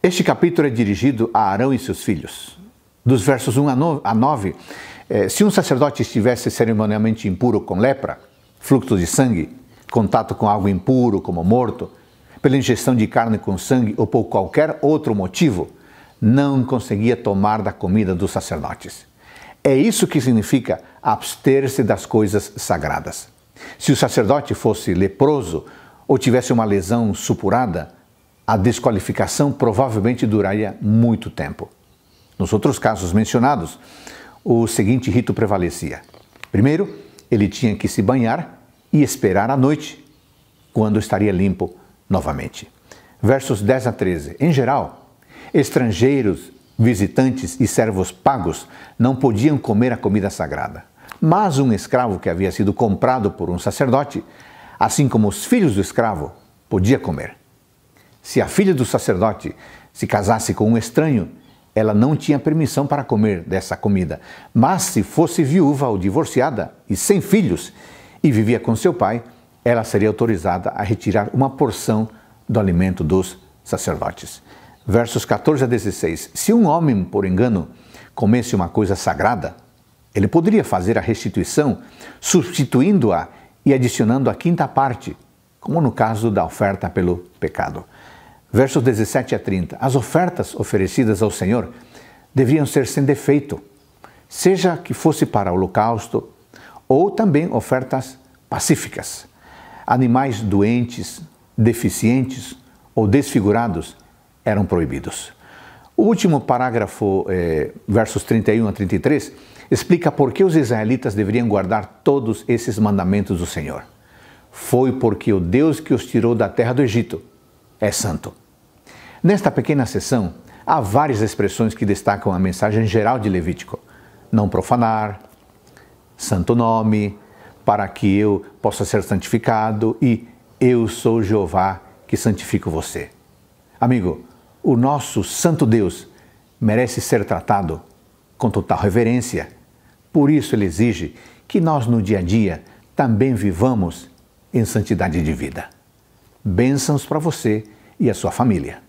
Este capítulo é dirigido a Arão e seus filhos. Dos versos 1 a 9, eh, se um sacerdote estivesse cerimonialmente impuro com lepra, fluxo de sangue, contato com algo impuro, como morto, pela ingestão de carne com sangue ou por qualquer outro motivo, não conseguia tomar da comida dos sacerdotes. É isso que significa abster-se das coisas sagradas. Se o sacerdote fosse leproso ou tivesse uma lesão supurada, a desqualificação provavelmente duraria muito tempo. Nos outros casos mencionados, o seguinte rito prevalecia. Primeiro, ele tinha que se banhar e esperar a noite, quando estaria limpo novamente. Versos 10 a 13. Em geral, estrangeiros, visitantes e servos pagos não podiam comer a comida sagrada. Mas um escravo que havia sido comprado por um sacerdote, assim como os filhos do escravo, podia comer. Se a filha do sacerdote se casasse com um estranho, ela não tinha permissão para comer dessa comida. Mas se fosse viúva ou divorciada e sem filhos e vivia com seu pai, ela seria autorizada a retirar uma porção do alimento dos sacerdotes. Versos 14 a 16. Se um homem, por engano, comesse uma coisa sagrada, ele poderia fazer a restituição, substituindo-a e adicionando a quinta parte, como no caso da oferta pelo pecado versos 17 a 30. As ofertas oferecidas ao Senhor deviam ser sem defeito, seja que fosse para holocausto ou também ofertas pacíficas. Animais doentes, deficientes ou desfigurados eram proibidos. O último parágrafo, eh, versos 31 a 33, explica por que os israelitas deveriam guardar todos esses mandamentos do Senhor. Foi porque o Deus que os tirou da terra do Egito é santo. Nesta pequena sessão, há várias expressões que destacam a mensagem geral de Levítico: não profanar, santo nome, para que eu possa ser santificado e eu sou Jeová que santifico você. Amigo, o nosso santo Deus merece ser tratado com total reverência. Por isso ele exige que nós no dia a dia também vivamos em santidade de vida. Bênçãos para você e a sua família.